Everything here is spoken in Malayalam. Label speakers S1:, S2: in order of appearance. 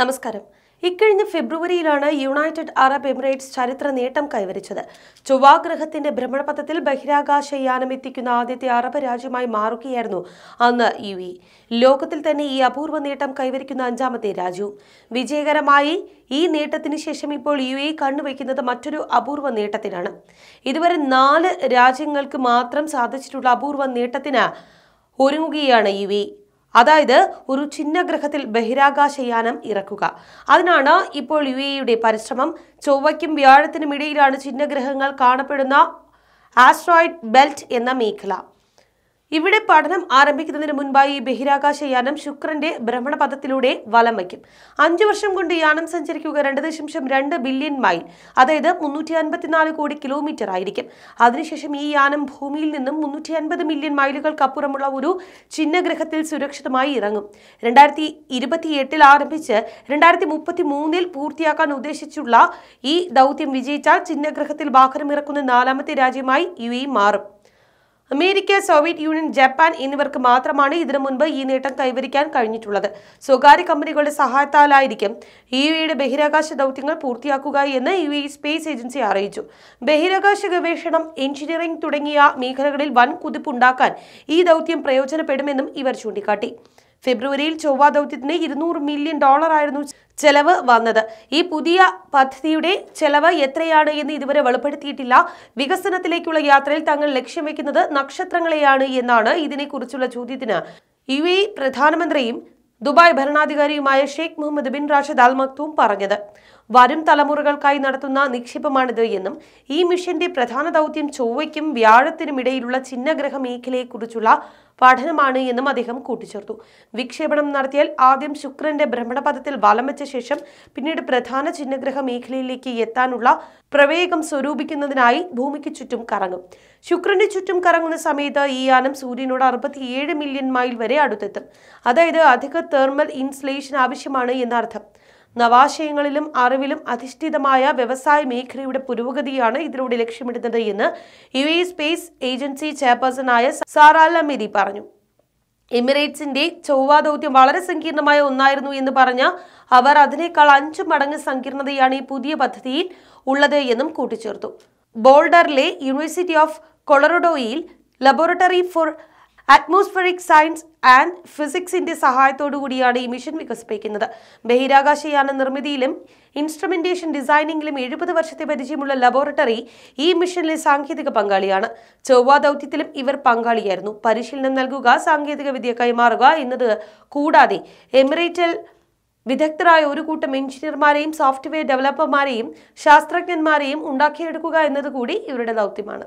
S1: നമസ്കാരം ഇക്കഴിഞ്ഞ ഫെബ്രുവരിയിലാണ് യുണൈറ്റഡ് അറബ് എമിറേറ്റ്സ് ചരിത്ര നേട്ടം കൈവരിച്ചത് ചൊവ്വാഗ്രഹത്തിന്റെ ഭ്രമണപഥത്തിൽ ബഹിരാകാശ യാനം എത്തിക്കുന്ന ആദ്യത്തെ അറബ് രാജ്യമായി മാറുകയായിരുന്നു അന്ന് യു ഇ ലോകത്തിൽ തന്നെ ഈ അപൂർവ നേട്ടം കൈവരിക്കുന്ന അഞ്ചാമത്തെ രാജ്യവും വിജയകരമായി ഈ നേട്ടത്തിന് ശേഷം ഇപ്പോൾ യു എ കണ്ണുവയ്ക്കുന്നത് മറ്റൊരു അപൂർവ നേട്ടത്തിനാണ് ഇതുവരെ നാല് രാജ്യങ്ങൾക്ക് മാത്രം സാധിച്ചിട്ടുള്ള അപൂർവ നേട്ടത്തിന് ഒരുങ്ങുകയാണ് യു എ അതായത് ഒരു ചിഹ്നഗ്രഹത്തിൽ ബഹിരാകാശയാനം ഇറക്കുക അതിനാണ് ഇപ്പോൾ യു എയുടെ പരിശ്രമം ചൊവ്വയ്ക്കും വ്യാഴത്തിനും ഇടയിലാണ് ഛിന്നഗ്രഹങ്ങൾ കാണപ്പെടുന്ന ആസ്ട്രോയിഡ് ബെൽറ്റ് എന്ന മേഖല ഇവിടെ പഠനം ആരംഭിക്കുന്നതിന് മുൻപായി ബഹിരാകാശ യാനം ശുക്രന്റെ ഭ്രമണപഥത്തിലൂടെ വലം വയ്ക്കും അഞ്ചു വർഷം കൊണ്ട് യാനം സഞ്ചരിക്കുക രണ്ട് ദശാംശം രണ്ട് ബില്യൺ മൈൽ അതായത് മുന്നൂറ്റി അൻപത്തിനാല് കോടി കിലോമീറ്റർ ആയിരിക്കും അതിനുശേഷം ഈ യാനം ഭൂമിയിൽ നിന്നും മുന്നൂറ്റി അൻപത് മില്യൺ മൈലുകൾക്കപ്പുറമുള്ള ഒരു ചിഹ്നഗ്രഹത്തിൽ സുരക്ഷിതമായി ഇറങ്ങും രണ്ടായിരത്തി ഇരുപത്തി എട്ടിൽ ആരംഭിച്ച് രണ്ടായിരത്തി മുപ്പത്തി മൂന്നിൽ പൂർത്തിയാക്കാൻ ഉദ്ദേശിച്ചുള്ള ഈ ദൗത്യം വിജയിച്ചാൽ ചിഹ്നഗ്രഹത്തിൽ വാഹനം ഇറക്കുന്ന നാലാമത്തെ രാജ്യമായി യു മാറും അമേരിക്ക സോവിയറ്റ് യൂണിയൻ ജപ്പാൻ എന്നിവർക്ക് മാത്രമാണ് ഇതിനു മുൻപ് ഈ നേട്ടം കൈവരിക്കാൻ കഴിഞ്ഞിട്ടുള്ളത് സ്വകാര്യ കമ്പനികളുടെ സഹായത്താലായിരിക്കും ഇ എയുടെ ബഹിരാകാശ ദൗത്യങ്ങൾ പൂർത്തിയാക്കുക എന്ന് യു സ്പേസ് ഏജൻസി അറിയിച്ചു ബഹിരാകാശ ഗവേഷണം എഞ്ചിനീയറിംഗ് തുടങ്ങിയ മേഖലകളിൽ വൻ കുതിപ്പുണ്ടാക്കാൻ ഈ ദൗത്യം പ്രയോജനപ്പെടുമെന്നും ഇവർ ചൂണ്ടിക്കാട്ടി ഫെബ്രുവരിയിൽ ചൊവ്വ ദൗത്യത്തിന് ഇരുന്നൂറ് മില്യൺ ഡോളർ ആയിരുന്നു ചെലവ് വന്നത് ഈ പുതിയ പദ്ധതിയുടെ ചെലവ് എത്രയാണ് എന്ന് ഇതുവരെ വെളിപ്പെടുത്തിയിട്ടില്ല വികസനത്തിലേക്കുള്ള യാത്രയിൽ തങ്ങൾ ലക്ഷ്യം വെക്കുന്നത് നക്ഷത്രങ്ങളെയാണ് എന്നാണ് ഇതിനെക്കുറിച്ചുള്ള ചോദ്യത്തിന് യു എ പ്രധാനമന്ത്രിയും ദുബായ് ഭരണാധികാരിയുമായ Sheikh Mohammed bin Rashid Al Maktoum പറഞ്ഞത് വരും തലമുറകൾക്കായി നടത്തുന്ന നിക്ഷേപമാണിത് എന്നും ഈ മിഷന്റെ പ്രധാന ദൗത്യം ചൊവ്വയ്ക്കും വ്യാഴത്തിനും ഇടയിലുള്ള ചിഹ്നഗ്രഹ മേഖലയെക്കുറിച്ചുള്ള പഠനമാണ് എന്നും അദ്ദേഹം കൂട്ടിച്ചേർത്തു വിക്ഷേപണം നടത്തിയാൽ ആദ്യം ശുക്രന്റെ ഭ്രമണപഥത്തിൽ വലം വെച്ച ശേഷം പിന്നീട് പ്രധാന ചിഹ്നഗ്രഹ മേഖലയിലേക്ക് എത്താനുള്ള പ്രവേഗം സ്വരൂപിക്കുന്നതിനായി ഭൂമിക്ക് ചുറ്റും കറങ്ങും ശുക്രന്റെ ചുറ്റും കറങ്ങുന്ന സമയത്ത് ഈ യാനം സൂര്യനോട് അറുപത്തിയേഴ് മില്യൺ മൈൽ വരെ അടുത്തെത്തും അതായത് അധിക തെർമൽ ഇൻസുലേഷൻ ആവശ്യമാണ് എന്നർത്ഥം നവാശയങ്ങളിലും അറിവിലും അധിഷ്ഠിതമായ വ്യവസായ മേഖലയുടെ പുരോഗതിയാണ് ഇതിലൂടെ ലക്ഷ്യമിടുന്നത് എന്ന് യു എ സ്പേസ് ഏജൻസി ചെയർപേഴ്സണായ സാറാല മെരി പറഞ്ഞു എമിറേറ്റ്സിന്റെ ചൊവ്വ ദൗത്യം വളരെ സങ്കീർണമായ ഒന്നായിരുന്നു എന്ന് പറഞ്ഞ അവർ അതിനേക്കാൾ അഞ്ചു മടങ്ങ് സങ്കീർണതയാണ് ഈ പുതിയ പദ്ധതിയിൽ ഉള്ളത് എന്നും കൂട്ടിച്ചേർത്തു ബോൾഡറിലെ യൂണിവേഴ്സിറ്റി ഓഫ് കൊളറഡോയിൽ laboratory for atmospheric science and ഫിസിക്സിന്റെ സഹായത്തോടു കൂടിയാണ് ഈ മിഷൻ വികസിപ്പിക്കുന്നത് ബഹിരാകാശയാന നിർമ്മിതിയിലും ഇൻസ്ട്രുമെന്റേഷൻ ഡിസൈനിങ്ങിലും എഴുപത് വർഷത്തെ പരിചയമുള്ള ലബോറട്ടറി ഈ മിഷനിലെ സാങ്കേതിക പങ്കാളിയാണ് ചൊവ്വ ദൗത്യത്തിലും ഇവർ പങ്കാളിയായിരുന്നു പരിശീലനം നൽകുക സാങ്കേതിക വിദ്യ കൈമാറുക എന്നത് കൂടാതെ എമിറേറ്റൽ വിദഗ്ധരായ ഒരു കൂട്ടം എഞ്ചിനീയർമാരെയും സോഫ്റ്റ്വെയർ ഡെവലപ്പർമാരെയും ശാസ്ത്രജ്ഞന്മാരെയും ഉണ്ടാക്കിയെടുക്കുക എന്നതുകൂടി ഇവരുടെ ദൗത്യമാണ്